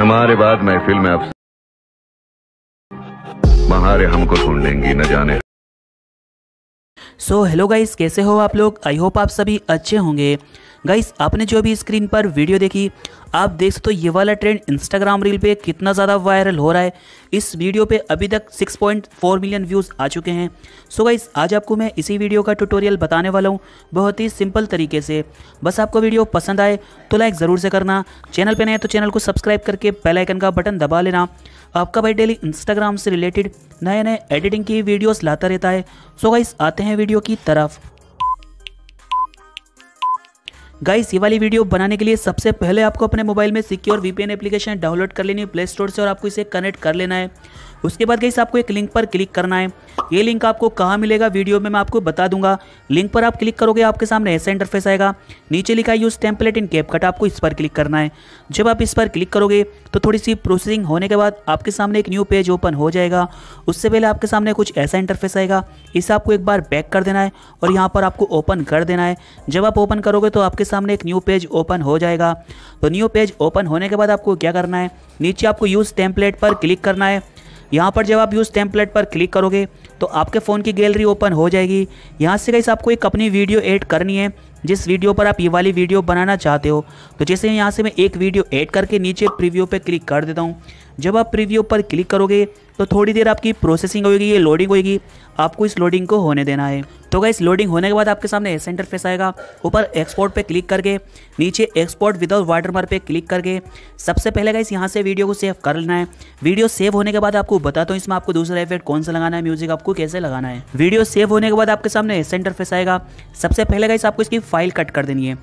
हमारे बाद महफिल में आप महारे हमको सुन लेंगी न जाने सो हेलो गाइस कैसे हो आप लोग आई होप आप सभी अच्छे होंगे गाइस आपने जो अभी स्क्रीन पर वीडियो देखी आप देख सकते हो ये वाला ट्रेंड इंस्टाग्राम रील पे कितना ज़्यादा वायरल हो रहा है इस वीडियो पे अभी तक 6.4 मिलियन व्यूज़ आ चुके हैं सो गाइस आज आपको मैं इसी वीडियो का ट्यूटोरियल बताने वाला हूँ बहुत ही सिंपल तरीके से बस आपको वीडियो पसंद आए तो लाइक ज़रूर से करना चैनल पर नए तो चैनल को सब्सक्राइब करके बेलाइकन का बटन दबा लेना आपका भाई डेली इंस्टाग्राम से रिलेटेड नए नए एडिटिंग की वीडियोस लाता रहता है सो गाइस आते हैं वीडियो की तरफ गाइस ये वाली वीडियो बनाने के लिए सबसे पहले आपको अपने मोबाइल में सिक्योर वीपीएन एप्लीकेशन डाउनलोड कर लेनी है प्ले स्टोर से और आपको इसे कनेक्ट कर लेना है उसके बाद गई आपको एक लिंक पर क्लिक करना है ये लिंक आपको कहाँ मिलेगा वीडियो में मैं आपको बता दूंगा लिंक पर आप क्लिक करोगे आपके सामने ऐसा इंटरफेस आएगा नीचे लिखा है यूज़ टेम्पलेट इन कैपकट आपको इस पर क्लिक करना है जब आप इस पर क्लिक करोगे तो थोड़ी सी प्रोसेसिंग होने के बाद आपके सामने एक न्यू पेज ओपन हो जाएगा उससे पहले आपके सामने कुछ ऐसा इंटरफेस आएगा इसे आपको एक बार बैक कर देना है और यहाँ पर आपको ओपन कर देना है जब आप ओपन करोगे तो आपके सामने एक न्यू पेज ओपन हो जाएगा तो न्यू पेज ओपन होने के बाद आपको क्या करना है नीचे आपको यूज़ टेम्पलेट पर क्लिक करना है यहाँ पर जब आप यूज़ टेम्पलेट पर क्लिक करोगे तो आपके फ़ोन की गैलरी ओपन हो जाएगी यहाँ से गाइस आपको एक अपनी वीडियो एड करनी है जिस वीडियो पर आप ये वाली वीडियो बनाना चाहते हो तो जैसे यहाँ से मैं एक वीडियो ऐड करके नीचे प्रीव्यू पर क्लिक कर देता हूँ जब आप प्रीव्यू पर क्लिक करोगे तो थोड़ी देर आपकी प्रोसेसिंग होगी ये लोडिंग होगी आपको इस लोडिंग को होने देना है तो गाइस लोडिंग होने के बाद आपके सामने ऐसा इंटरफेस आएगा ऊपर एक्सपोर्ट पे क्लिक करके नीचे एक्सपोर्ट विदाउट मार्क पर क्लिक करके सबसे पहले गाइस यहाँ से वीडियो को सेव कर लेना है वीडियो सेव होने के बाद आपको बताता हूँ इसमें आपको दूसरा इफेक्ट कौन सा लगाना है म्यूजिक आपको कैसे लगाना है वीडियो सेव होने के बाद आपके सामने ऐसा इंटरफेस आएगा सबसे पहले गाइस आपको इसकी फाइल कट कर देनी है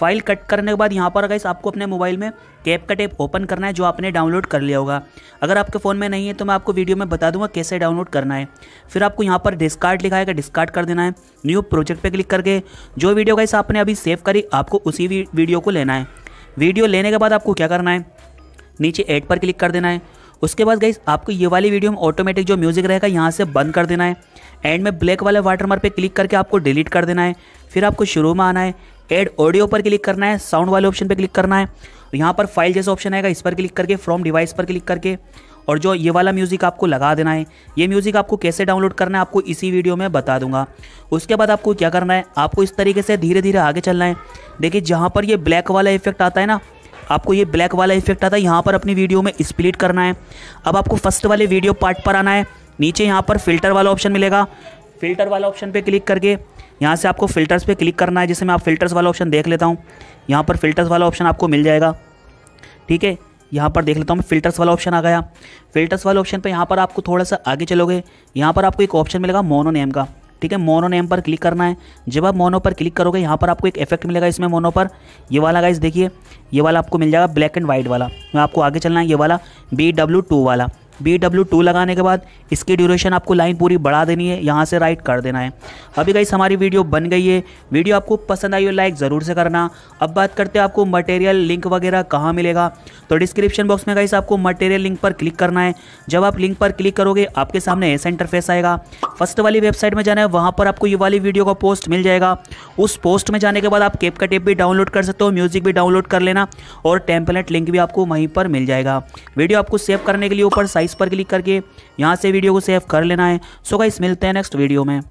फाइल कट करने के बाद यहाँ पर अगर आपको अपने मोबाइल में कैप का टेप ओपन करना है जो आपने डाउनलोड कर लिया होगा अगर आपके फ़ोन में नहीं है तो मैं आपको वीडियो में बता दूंगा कैसे डाउनलोड करना है फिर आपको यहाँ पर डिस्कार्ड लिखा है डिस्कार्ड कर देना है न्यू प्रोजेक्ट पर क्लिक करके जो वीडियो गाइस आपने अभी सेव करी आपको उसी वीडियो को लेना है वीडियो लेने के बाद आपको क्या करना है नीचे एड पर क्लिक कर देना है उसके बाद गई आपको ये वाली वीडियो में ऑटोमेटिक जो म्यूज़िक रहेगा यहाँ से बंद कर देना है एंड में ब्लैक वाले वाटर मार पर क्लिक करके आपको डिलीट कर देना है फिर आपको शुरू में आना है एड ऑडियो पर क्लिक करना है साउंड वाले ऑप्शन पर क्लिक करना है यहाँ पर फाइल जैसा ऑप्शन आएगा इस पर क्लिक करके फ्रॉम डिवाइस पर क्लिक करके और जो ये वाला म्यूज़िक आपको लगा देना है ये म्यूज़िक आपको कैसे डाउनलोड करना है आपको इसी वीडियो में बता दूंगा उसके बाद आपको क्या करना है आपको इस तरीके से धीरे धीरे आगे चलना है देखिए जहाँ पर ये ब्लैक वाला इफेक्ट आता है ना आपको ये ब्लैक वाला इफेक्ट आता है यहाँ पर अपनी वीडियो में स्प्लिट करना है अब आपको फर्स्ट वाले वीडियो पार्ट पर आना है नीचे यहाँ पर फिल्टर वाला ऑप्शन मिलेगा फिल्टर वाला ऑप्शन पे क्लिक करके यहाँ से आपको फ़िल्टर्स पे क्लिक करना है जिससे मैं आप फिल्टर्स वाला ऑप्शन देख लेता हूँ यहाँ पर फिल्टर्स वाला ऑप्शन आपको मिल जाएगा ठीक है यहाँ पर देख लेता हूँ मैं फिल्टर्स वाला ऑप्शन आ गया फिल्टर्स वाले ऑप्शन पर यहाँ पर आपको थोड़ा सा आगे चलोगे यहाँ पर आपको एक ऑप्शन मिलेगा मोनो नेम का ठीक है मोनो नेम पर क्लिक करना है जब आप मोनो पर क्लिक करोगे यहाँ पर आपको एक इफेक्ट मिलेगा इसमें मोनो पर ये वाला गाइस देखिए ये वाला आपको मिल जाएगा ब्लैक एंड वाइट वाला मैं आपको आगे चलना है ये वाला बी डब्ल्यू टू वाला बी डब्ल्यू टू लगाने के बाद इसकी ड्यूरेशन आपको लाइन पूरी बढ़ा देनी है यहाँ से राइट कर देना है अभी गाइस हमारी वीडियो बन गई है वीडियो आपको पसंद आई हो लाइक ज़रूर से करना अब बात करते हैं आपको मटेरियल लिंक वगैरह कहाँ मिलेगा तो डिस्क्रिप्शन बॉक्स में गाइस आपको मटेरियल लिंक पर क्लिक करना है जब आप लिंक पर क्लिक करोगे आपके सामने ऐसा इंटरफेस आएगा फर्स्ट वाली वेबसाइट में जाना है वहाँ पर आपको ये वाली वीडियो का पोस्ट मिल जाएगा उस पोस्ट में जाने के बाद आप केप का टेप भी डाउनलोड कर सकते हो म्यूजिक भी डाउनलोड कर लेना और टेम्पलेट लिंक भी आपको वहीं पर मिल जाएगा वीडियो आपको सेव करने के लिए ऊपर साइड प्राइस पर क्लिक करके यहाँ से वीडियो को सेव कर लेना है सो गाइस मिलते हैं नेक्स्ट वीडियो में